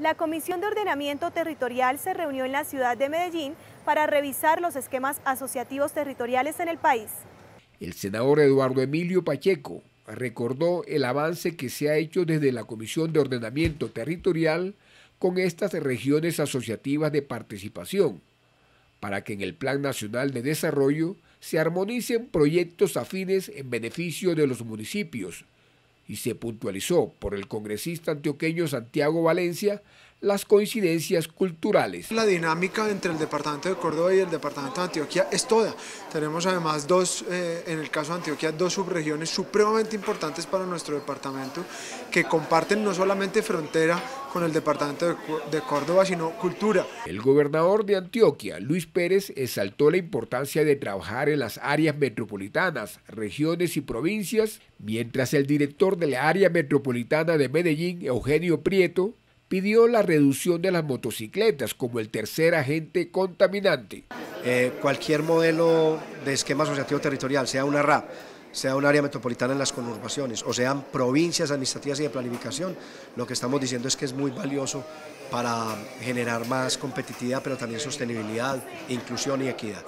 la Comisión de Ordenamiento Territorial se reunió en la ciudad de Medellín para revisar los esquemas asociativos territoriales en el país. El senador Eduardo Emilio Pacheco recordó el avance que se ha hecho desde la Comisión de Ordenamiento Territorial con estas regiones asociativas de participación, para que en el Plan Nacional de Desarrollo se armonicen proyectos afines en beneficio de los municipios, y se puntualizó por el congresista antioqueño Santiago Valencia las coincidencias culturales. La dinámica entre el departamento de Córdoba y el departamento de Antioquia es toda. Tenemos además dos, eh, en el caso de Antioquia, dos subregiones supremamente importantes para nuestro departamento que comparten no solamente frontera con el departamento de Córdoba, sino cultura. El gobernador de Antioquia, Luis Pérez, exaltó la importancia de trabajar en las áreas metropolitanas, regiones y provincias, mientras el director de la área metropolitana de Medellín, Eugenio Prieto, pidió la reducción de las motocicletas como el tercer agente contaminante. Eh, cualquier modelo de esquema asociativo territorial, sea una RAP, sea un área metropolitana en las conurbaciones o sean provincias administrativas y de planificación, lo que estamos diciendo es que es muy valioso para generar más competitividad, pero también sostenibilidad, inclusión y equidad.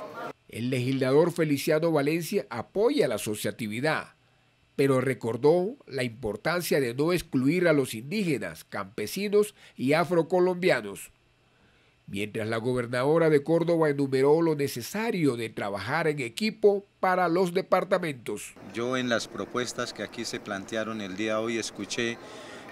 El legislador Feliciano Valencia apoya la asociatividad pero recordó la importancia de no excluir a los indígenas, campesinos y afrocolombianos. Mientras la gobernadora de Córdoba enumeró lo necesario de trabajar en equipo para los departamentos. Yo en las propuestas que aquí se plantearon el día hoy escuché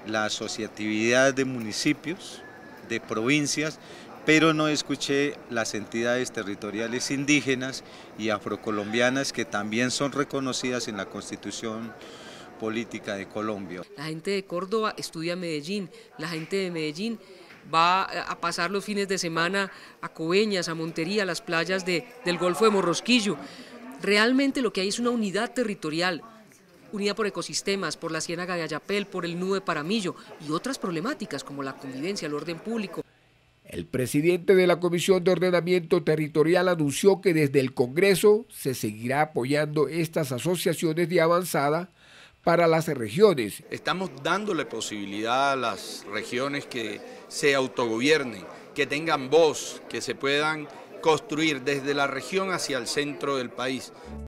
la asociatividad de municipios, de provincias pero no escuché las entidades territoriales indígenas y afrocolombianas que también son reconocidas en la Constitución política de Colombia. La gente de Córdoba estudia Medellín, la gente de Medellín va a pasar los fines de semana a Coveñas, a Montería, a las playas del Golfo de Morrosquillo. Realmente lo que hay es una unidad territorial, unida por ecosistemas, por la ciénaga de Ayapel, por el Nube Paramillo y otras problemáticas como la convivencia, el orden público. El presidente de la Comisión de Ordenamiento Territorial anunció que desde el Congreso se seguirá apoyando estas asociaciones de avanzada para las regiones. Estamos dándole posibilidad a las regiones que se autogobiernen, que tengan voz, que se puedan construir desde la región hacia el centro del país.